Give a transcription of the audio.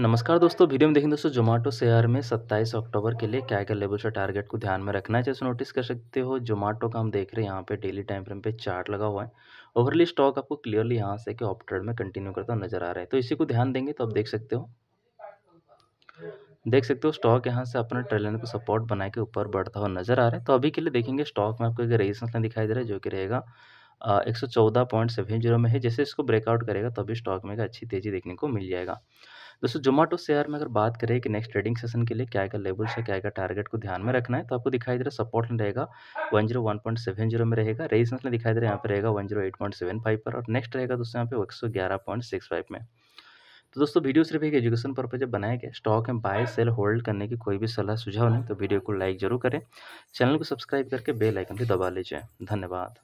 नमस्कार दोस्तों वीडियो में देखें दोस्तों जोमेटो शेयर में 27 अक्टूबर के लिए क्या क्या लेवल से टारगेट को ध्यान में रखना है जैसे नोटिस कर सकते हो जोमाटो का हम देख रहे हैं यहाँ पे डेली टाइम फ्रेम पे चार्ट लगा हुआ है ओवरली स्टॉक आपको क्लियरली यहाँ से कि ऑप ट्रेड में कंटिन्यू करता नजर आ रहा है तो इसी को ध्यान देंगे तो आप देख सकते हो देख सकते हो स्टॉक यहाँ से अपने ट्रेलर को सपोर्ट बना के ऊपर बढ़ता हुआ नजर आ रहा है तो अभी के लिए देखेंगे स्टॉक में आपको एक रेजिस्टेंस दिखाई दे रहा है जो कि रहेगा एक सौ चौदह पॉइंट सेवन जीरो में है जैसे इसको ब्रेकआउट करेगा तभी तो स्टॉक में एक अच्छी तेज़ी देखने को मिल जाएगा दोस्तों जोमेटो शेयर में अगर बात करें कि नेक्स्ट ट्रेडिंग सेशन के लिए क्या क्या लेवल्स है क्या क्या टारगेट को ध्यान में रखना है तो आपको दिखाई दे रहा सपोर्ट में रहेगा one zero one point seven zero में रहेगा रेजिस्टेंस में दिखाई दे रहा है यहाँ पर रहेगा one zero eight point seven five पर और नेक्स्ट रहेगा दोस्तों यहाँ पे एक सौ ग्यारह पॉइंट सिक्स फाइव में तो दोस्तों वीडियो सिर्फ एक एजुकेशन पर्पज बनाया गया स्टॉक में बाय सेल होल्ड करने की कोई भी सलाह सुझाव नहीं तो वीडियो को लाइक जरूर करें चैनल को सब्सक्राइब करके बेल आइकन भी दबा लीजिए धन्यवाद